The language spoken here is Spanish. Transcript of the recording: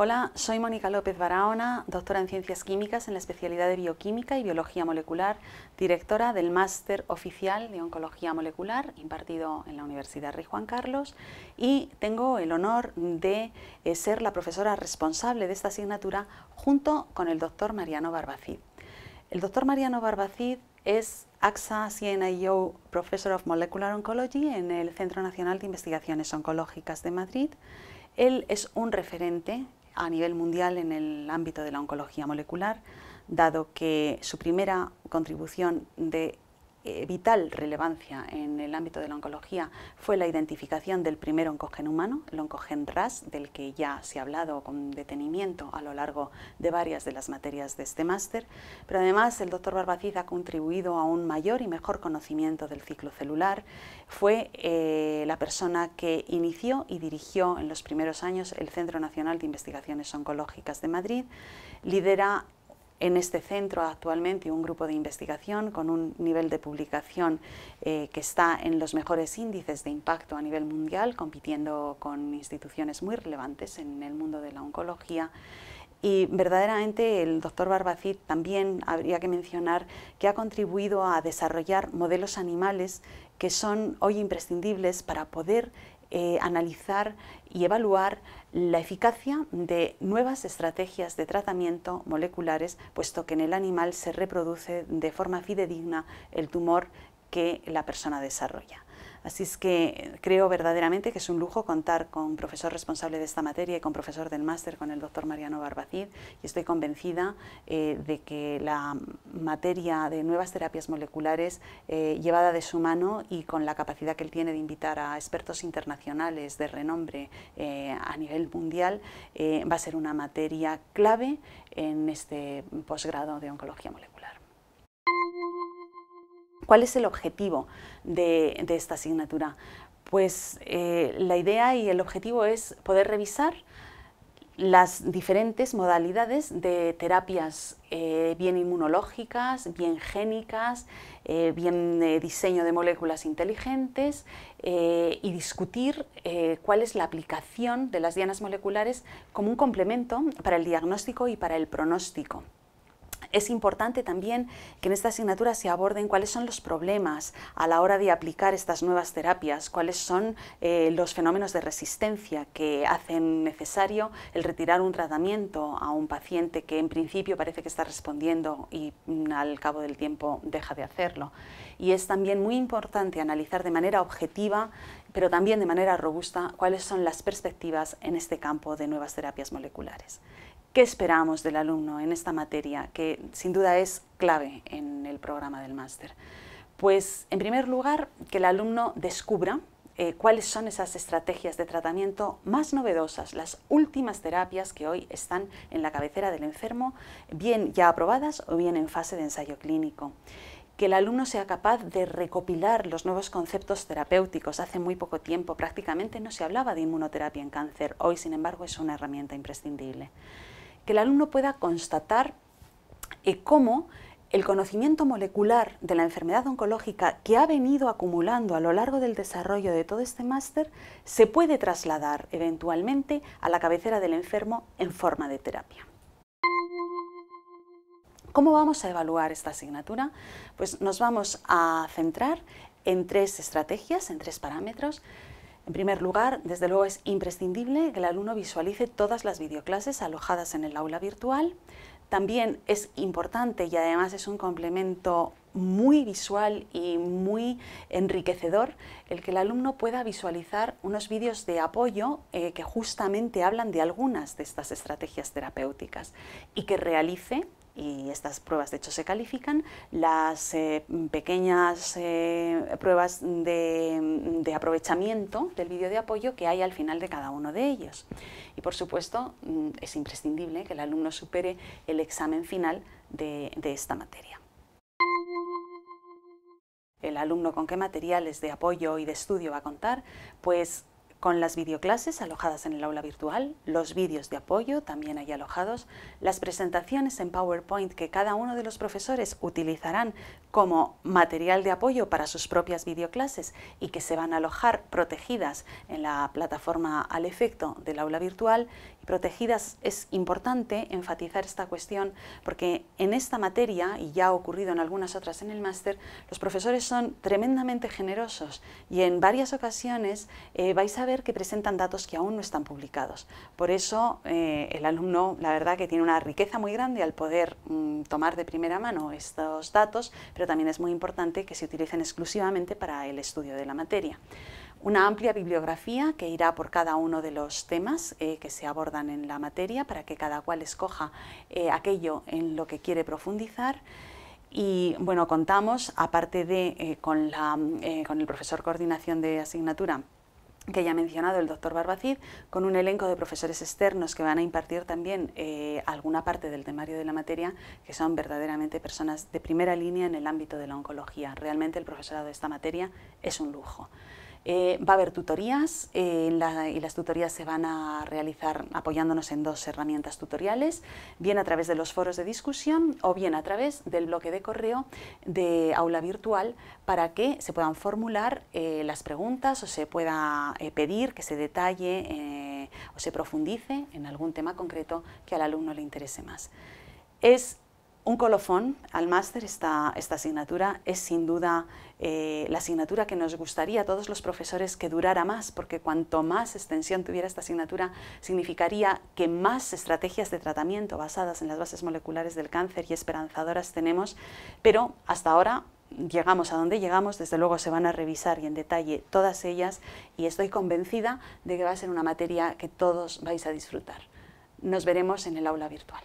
Hola, soy Mónica López Barahona, doctora en Ciencias Químicas en la especialidad de Bioquímica y Biología Molecular, directora del Máster Oficial de Oncología Molecular impartido en la Universidad Rey Juan Carlos y tengo el honor de eh, ser la profesora responsable de esta asignatura junto con el doctor Mariano Barbacid. El doctor Mariano Barbacid es AXA CNIO Professor of Molecular Oncology en el Centro Nacional de Investigaciones Oncológicas de Madrid. Él es un referente a nivel mundial en el ámbito de la oncología molecular, dado que su primera contribución de eh, vital relevancia en el ámbito de la oncología fue la identificación del primer oncogen humano, el oncogen RAS, del que ya se ha hablado con detenimiento a lo largo de varias de las materias de este máster, pero además el doctor Barbacid ha contribuido a un mayor y mejor conocimiento del ciclo celular, fue eh, la persona que inició y dirigió en los primeros años el Centro Nacional de Investigaciones Oncológicas de Madrid, lidera en este centro actualmente un grupo de investigación con un nivel de publicación eh, que está en los mejores índices de impacto a nivel mundial, compitiendo con instituciones muy relevantes en el mundo de la oncología. Y verdaderamente el doctor Barbacid también habría que mencionar que ha contribuido a desarrollar modelos animales que son hoy imprescindibles para poder eh, analizar y evaluar la eficacia de nuevas estrategias de tratamiento moleculares, puesto que en el animal se reproduce de forma fidedigna el tumor que la persona desarrolla. Así es que creo verdaderamente que es un lujo contar con profesor responsable de esta materia y con profesor del máster, con el doctor Mariano Barbacid, y estoy convencida eh, de que la materia de nuevas terapias moleculares eh, llevada de su mano y con la capacidad que él tiene de invitar a expertos internacionales de renombre eh, a nivel mundial va a ser una materia clave en este posgrado de oncología molecular. ¿Cuál es el objetivo de, esta asignatura? Pues eh, la idea y el objetivo es poder revisar las diferentes modalidades de terapias eh, bien inmunológicas, bien génicas, eh, bien diseño de moléculas inteligentes y discutir cuál es la aplicación de las dianas moleculares como un complemento para el diagnóstico y para el pronóstico. Es importante también que en esta asignatura se aborden cuáles son los problemas a la hora de aplicar estas nuevas terapias, cuáles son eh, los fenómenos de resistencia que hacen necesario el retirar un tratamiento a un paciente que en principio parece que está respondiendo y al cabo del tiempo deja de hacerlo. Y es también muy importante analizar de manera objetiva, pero también de manera robusta, cuáles son las perspectivas en este campo de nuevas terapias moleculares. ¿Qué esperamos del alumno en esta materia, que sin duda es clave en el programa del máster? Pues, en primer lugar, que el alumno descubra eh, cuáles son esas estrategias de tratamiento más novedosas, las últimas terapias que hoy están en la cabecera del enfermo, bien ya aprobadas o bien en fase de ensayo clínico que el alumno sea capaz de recopilar los nuevos conceptos terapéuticos. Hace muy poco tiempo prácticamente no se hablaba de inmunoterapia en cáncer, hoy sin embargo es una herramienta imprescindible que el alumno pueda constatar eh, cómo el conocimiento molecular de la enfermedad oncológica que ha venido acumulando a lo largo del desarrollo de todo este máster se puede trasladar eventualmente a la cabecera del enfermo en forma de terapia. ¿Cómo vamos a evaluar esta asignatura? Pues nos vamos a centrar en tres estrategias, en tres parámetros en primer lugar, desde luego es imprescindible que el alumno visualice todas las videoclases alojadas en el aula virtual. También es importante y además es un complemento muy visual y muy enriquecedor el que el alumno pueda visualizar unos vídeos de apoyo eh, que justamente hablan de algunas de estas estrategias terapéuticas y que realice y estas pruebas de hecho se califican, las eh, pequeñas eh, pruebas de, aprovechamiento del vídeo de apoyo que hay al final de cada uno de ellos. Y por supuesto mm, es imprescindible que el alumno supere el examen final de esta materia el alumno con qué materiales de apoyo y de estudio va a contar, pues con las videoclases alojadas en el aula virtual, los vídeos de apoyo también ahí alojados, las presentaciones en PowerPoint que cada uno de los profesores utilizarán como material de apoyo para sus propias videoclases y que se van a alojar protegidas en la plataforma al efecto del aula virtual. Y protegidas es importante enfatizar esta cuestión porque en esta materia, y ya ha ocurrido en algunas otras en el máster, los profesores son tremendamente generosos y en varias ocasiones eh, vais a ver que presentan datos que aún no están publicados. Por eso eh, el alumno, la verdad que tiene una riqueza muy grande al poder mm, tomar de primera mano estos datos, pero también es muy importante que se utilicen exclusivamente para el estudio de la materia una amplia bibliografía que irá por cada uno de los temas eh, que se abordan en la materia para que cada cual escoja eh, aquello en lo que quiere profundizar. Y bueno, contamos, aparte de con, mm, con el profesor coordinación de asignatura, que ya ha mencionado el doctor Barbacid, con un elenco de profesores externos que van a impartir también eh, alguna parte del temario de la materia, que son verdaderamente personas de primera línea en el ámbito de la oncología. Realmente el profesorado de esta materia es un lujo. Eh, va a haber tutorías eh, y las tutorías se van a realizar apoyándonos en dos herramientas tutoriales, bien a través de los foros de discusión o bien a través del bloque de correo de aula virtual para que se puedan formular eh, las preguntas o se pueda pedir que se detalle o se profundice en algún tema concreto que al alumno le interese más un colofón al máster, esta, esta asignatura, es sin duda eh, la asignatura que nos gustaría a todos los profesores que durara más, porque cuanto más extensión tuviera esta asignatura, significaría que más estrategias de tratamiento basadas en las bases moleculares del cáncer y esperanzadoras tenemos, pero hasta ahora llegamos a donde llegamos, desde luego se van a revisar y en detalle todas ellas y estoy convencida de que va a ser una materia que todos vais a disfrutar. Nos veremos en el aula virtual.